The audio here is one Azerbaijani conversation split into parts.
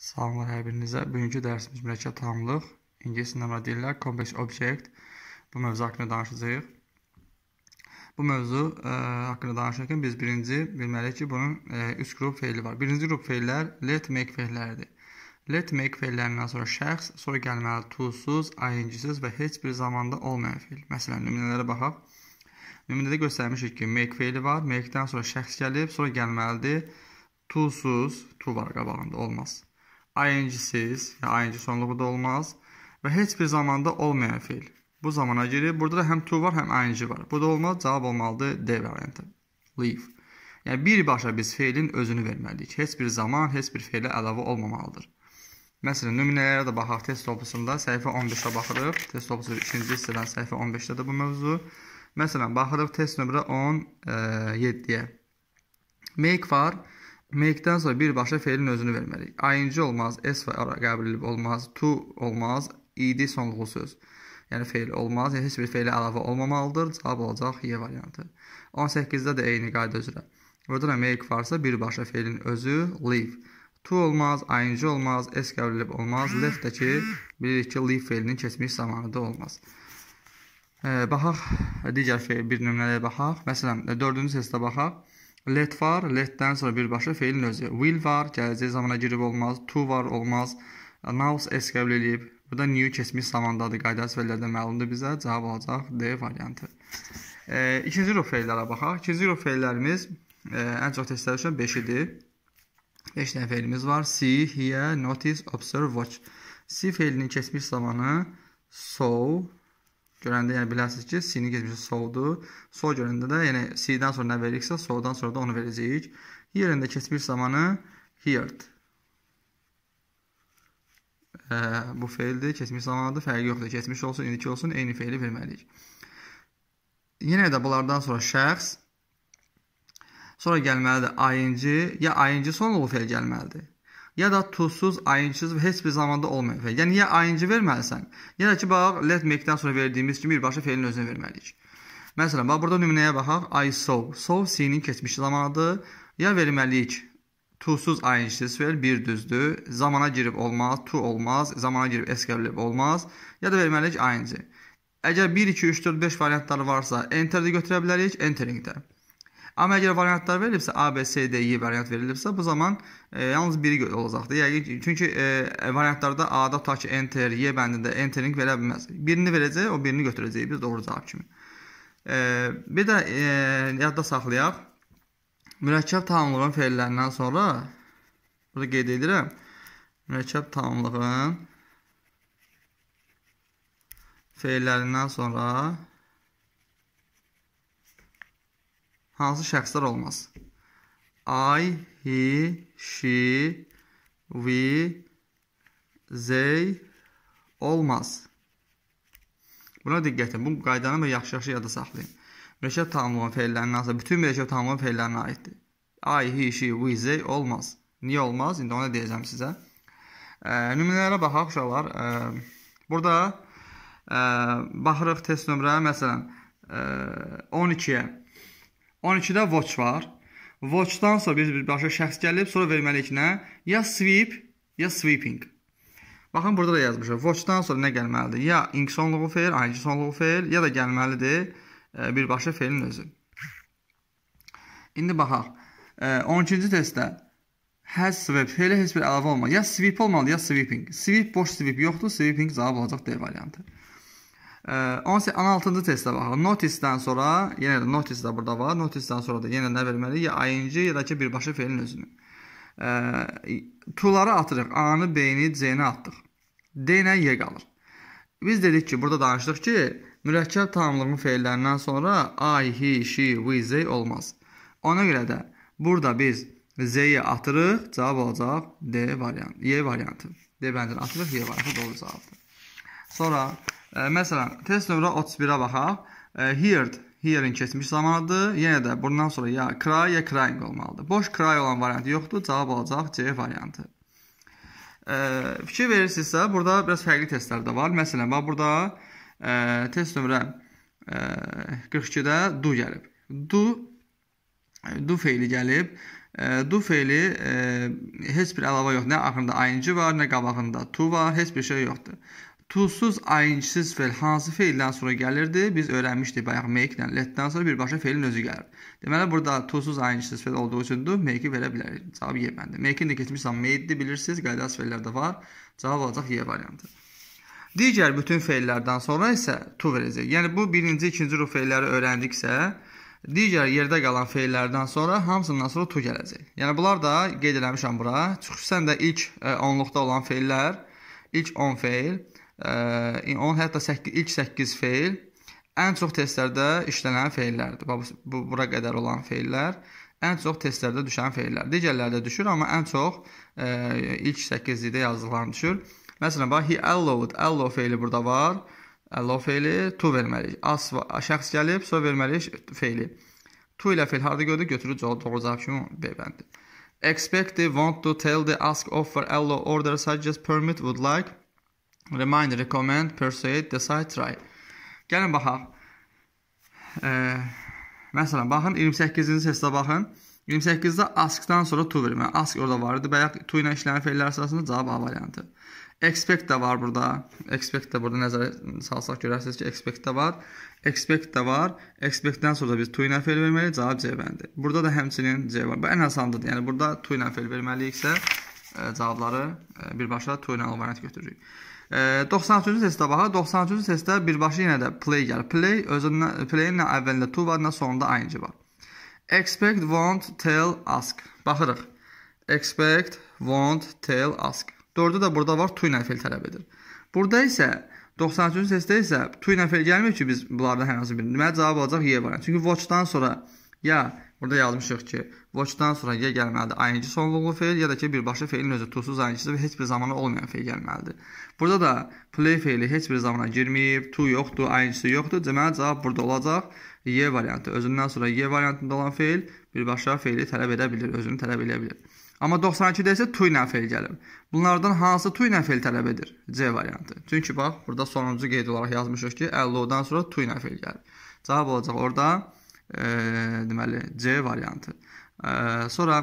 Salamlar hər birinizə. Bugünkü dərsimiz mürəkkəb tamlıq, ingilis dilində deyirlər kompleks objekt. Bu mövzu haqqında danışacağıq. Bu mövzu ə, e, haqqında danışarkən biz birinci bilməliyik ki, bunun ə, e, üç qrup feili var. Birinci qrup feillər let make feilləridir. Let make feillərindən sonra şəxs, sonra gəlməli to-suz, ing-siz və heç bir zamanda olmayan feil. Məsələn, nümunələrə baxaq. Nümunədə göstərmişik ki, make feili var, make-dən sonra şəxs gəlib, sonra gəlməlidir to-suz, to var qabağında, olmaz. ING-siz, yəni ING sonluğu da olmaz və heç bir zamanda olmayan fiil. Bu zamana girir. Burada da həm to var, həm ING var. Bu da olmaz, cavab olmalıdır D variantı. Leave. Yəni birbaşa biz feilin özünü verməliyik. Heç bir zaman, heç bir feilə əlavə olmamalıdır. Məsələn, nümunələrə də baxaq test topusunda, səhifə 15-ə baxırıq. Test topusu 2-ci hissədən səhifə 15-dədir bu mövzu. Məsələn, baxırıq test nömrə 17-yə. E, Make var. Make-dən sonra birbaşa feilin özünü verməliyik. ING olmaz, S və ara qəbul edilib olmaz, to olmaz, id sonluğu söz. Yəni feil olmaz, yəni heç bir feilə əlavə olmamalıdır. Cavab olacaq Y variantı. 18-də də eyni qayda üzrə. Burada da make varsa birbaşa feilin özü leave. To olmaz, ing olmaz, s qəbul edilib olmaz. Left-dəki bilirik ki, leave feilinin keçmiş zamanı da olmaz. E, baxaq digər feil bir nümunəyə baxaq. Məsələn, 4-cü sesdə baxaq. Let var, letdən sonra birbaşa feilin özü. Will var, gələcək zamana girib olmaz. To var, olmaz. Nows es qəbul eləyib. Burada new keçmiş zamandadır. Qaydası fəllərdən məlumdur bizə. Cavab olacaq D variantı. E, ikinci ruh feillərə baxaq. İkinci ruh feillərimiz e, ən çox testlər üçün 5 idi. 5 dənə feilimiz var. See, hear, notice, observe, watch. See feilinin keçmiş zamanı saw, görəndə yəni bilərsiniz ki, C-ni keçmişi soldur. Sol görəndə də yəni C-dən sonra nə veriksə, soldan sonra da onu verəcəyik. Yerində keçmiş zamanı heard. E, bu feildir, keçmiş zamanıdır, fərqi yoxdur. Keçmiş olsun, indiki olsun, eyni feili verməliyik. Yenə də bunlardan sonra şəxs sonra gəlməlidir ing, ya ing sonluğu feil gəlməlidir ya da tuzsuz, ayıncısız və heç bir zamanda olmayan fəil. Yəni ya ayıncı verməlisən, ya da ki bax let make-dən sonra verdiyimiz kimi birbaşa feilin özünü verməliyik. Məsələn, bax burada nümunəyə baxaq. I saw. Saw C-nin keçmiş zamanıdır. Ya verməliyik Tusuz ayıncısız fəil bir düzdür. Zamana girib olmaz, to olmaz, zamana girib es gəlib olmaz. Ya da verməliyik ayıncı. Əgər 1 2 3 4 5 variantları varsa, enter-də götürə bilərik, entering-də. Amma əgər variantlar verilibsə, A, B, C, D, E variant verilibsə, bu zaman e, yalnız biri olacaqdır. Yəqin çünki e, variantlarda A-da tutaq ki, enter, Y bəndində entering verə bilməz. Birini verəcək, o birini götürəcək biz doğru cavab kimi. E, bir də e, yadda saxlayaq. Mürəkkəb tamamlığın feillərindən sonra burada qeyd edirəm. Mürəkkəb tamamlığın feillərindən sonra hansı şəxslər olmaz? I, he, she, we, they olmaz. Buna diqqət edin. Bu qaydanı və yaxşı-yaxşı yada saxlayın. Mürəkkəb tamamlayan feillərin hansısa bütün mürəkkəb tamamlayan feillərinə aiddir. I, he, she, we, they olmaz. Niyə olmaz? İndi onu deyəcəm sizə. Ə, nümunələrə baxaq uşaqlar. Ə, burada ə, baxırıq test nömrə, məsələn, 12-yə 12-də watch var. Watch-dansa biz birbaşa şəxs gəlib, sonra verməliyik nə? Ya sweep, ya sweeping. Baxın, burada da yazmışıq. Watch-dan sonra nə gəlməlidir? Ya ing sonluğu feil, ing sonluğu feil, ya da gəlməlidir e, birbaşa feilin özü. İndi baxaq. 12-ci e, testdə has sweep feili heç bir əlavə olmalı. Ya sweep olmalı, ya sweeping. Sweep boş sweep yoxdur, sweeping cavab olacaq D variantı. 16-cı testə baxaq. Notice-dən sonra, yenə də notice də burada var. Notice-dən sonra da yenə nə verməliyik? Ya ing ya da ki birbaşa felin özünü. Tuları atırıq. A-nı, B-ni, C-ni atdıq. D ilə Y qalır. Biz dedik ki, burada danışdıq ki, mürəkkəb tamamlığın feillərindən sonra I, he, she, we, they olmaz. Ona görə də burada biz Z-yi atırıq, cavab olacaq D variantı, Y variantı. D bəndini atırıq, Y variantı doğru cavabdır. Sonra Məsələn, test nömrə 31-ə baxaq. Heard hearing keçmiş zamanıdır. Yenə də bundan sonra ya cry ya crying olmalıdır. Boş cry olan variantı yoxdur. Cavab olacaq C variantı. Ə, fikir verirsinizsə, burada biraz fərqli testlər də var. Məsələn, bax burada ə, e, test nömrə 42-də e, do gəlib. Do e, do feili gəlib. Ə, do feili ə, heç bir əlavə yox. Nə axırında ing var, nə qabağında to var, heç bir şey yoxdur. To'suz ayinçsiz fe'l hansı fe'ildən sonra gəlirdi? Biz öyrənmişdik bayaq make-lə letdən sonra birbaşa fe'lin özü gəlir. Deməli burada to'suz ayinçsiz fe'l olduğu üçündür make-i verə bilərik. Cavab Y bəndi. Make-in də keçmiş zaman made-dir bilirsiniz, qaydası fe'llərdə var. Cavab olacaq Y variantı. Digər bütün fe'illərdən sonra isə to verəcək. Yəni bu birinci, ikinci ruh fe'illəri öyrəndiksə, digər yerdə qalan fe'illərdən sonra hamısından sonra to gələcək. Yəni bunlar da qeyd eləmişəm bura. Xüsusən də ilk e, onluqda olan fe'illər, ilk 10 fe'il onun hətta 8, ilk 8 feil ən çox testlərdə işlənən feillərdir. Bax bu bura qədər olan feillər ən çox testlərdə düşən feillər. Digərləri də düşür, amma ən çox ə, ilk 8-likdə yazdıqlarım düşür. Məsələn, bax he allowed, allow feili burada var. Allow feili to verməliyik. As şəxs gəlib, so verməliyik feili. To ilə feil harda gördük? Götürür cavab doğru cavab kimi B bəndi. Expect, want to, tell, the, ask, offer, allow, order, suggest, permit, would like Remind, recommend, persuade, decide, try. Gəlin baxaq. E, məsələn, baxın 28-ci testə baxın. 28-də ask-dan sonra to vermə. Yəni ask orada var idi. Bayaq to ilə işlənən fellər əsasında cavab A variantı. Expect də var burada. Expect də burada nəzərə salsaq görərsiniz ki, expect də var. Expect də var. Expect-dən sonra biz to ilə fel verməliyik. Cavab C bəndidir. Burada da həmçinin C var. Bu ən asandır. Yəni burada to ilə fel verməliyiksə, cavabları birbaşa to ilə variant götürürük. 93-cü testə baxaq. 93-cü testdə birbaşa yenə də play gəlir. Play özündən play-in nə əvvəlində to var, nə sonunda ing var. Expect, want, tell, ask. Baxırıq. Expect, want, tell, ask. Dördü də burada var to ilə fil tələb edir. Burada isə 93-cü testdə isə to ilə fil gəlmir ki, biz bunlardan hər hansı birini. Deməli cavab olacaq Y variantı. Çünki watch-dan sonra ya Burada yazmışıq ki, watch-dan sonra ya gəlməlidir ing sonluğu feil, ya da ki, birbaşa feilin özü tusuz ingisi və heç bir zamana olmayan feil gəlməlidir. Burada da play feili heç bir zamana girməyib, to yoxdur, ingisi yoxdur. Deməli cavab burada olacaq y variantı. Özündən sonra y variantında olan feil birbaşa feili tələb edə bilir, özünü tələb edə bilir. Amma 92-də isə to ilə feil gəlir. Bunlardan hansı to ilə feil tələb edir? C variantı. Çünki bax, burada sonuncu qeyd olaraq yazmışıq ki, allow-dan sonra to ilə feil gəlir. Cavab olacaq orada e, deməli C variantı. E, sonra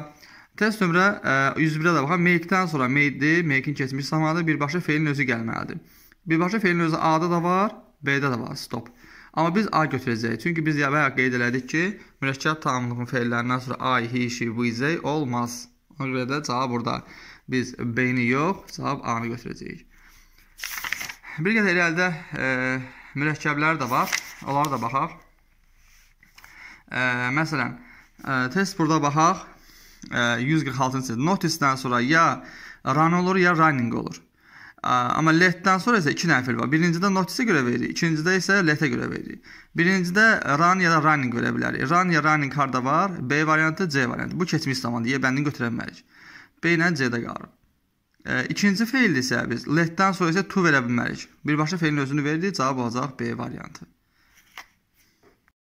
test nömrə e, 101-ə də baxaq. Make-dən sonra made-dir, make-in keçmiş zamanı birbaşa feilin özü gəlməlidir. Birbaşa feilin özü A-da da var, B-də də var. Stop. Amma biz A götürəcəyik. Çünki biz bayaq qeyd elədik ki, mürəkkəb tamamlığın feillərindən sonra I, he, she, we, they olmaz. Ona görə də cavab burada. Biz B-ni yox, cavab A-nı götürəcəyik. Bir qədər irəlidə e, mürəkkəblər də var. Onlara da baxaq. Ə, məsələn, ə, e, test burada baxaq. 146-cı e, notice-dən sonra ya run olur ya running olur. E, amma let-dən sonra isə 2 nəfil var. Birincidə notice-ə görə veririk, ikincidə isə let-ə görə veririk. Birincidə run ya da running verə bilərik. Run ya running harda var? B variantı, C variantı. Bu keçmiş zamandır. Y bəndini götürə bilmərik. B ilə C-də qalır. E, ikinci feildir isə biz let-dən sonra isə to verə bilmərik. Birbaşa feilin özünü verdik, cavab olacaq B variantı.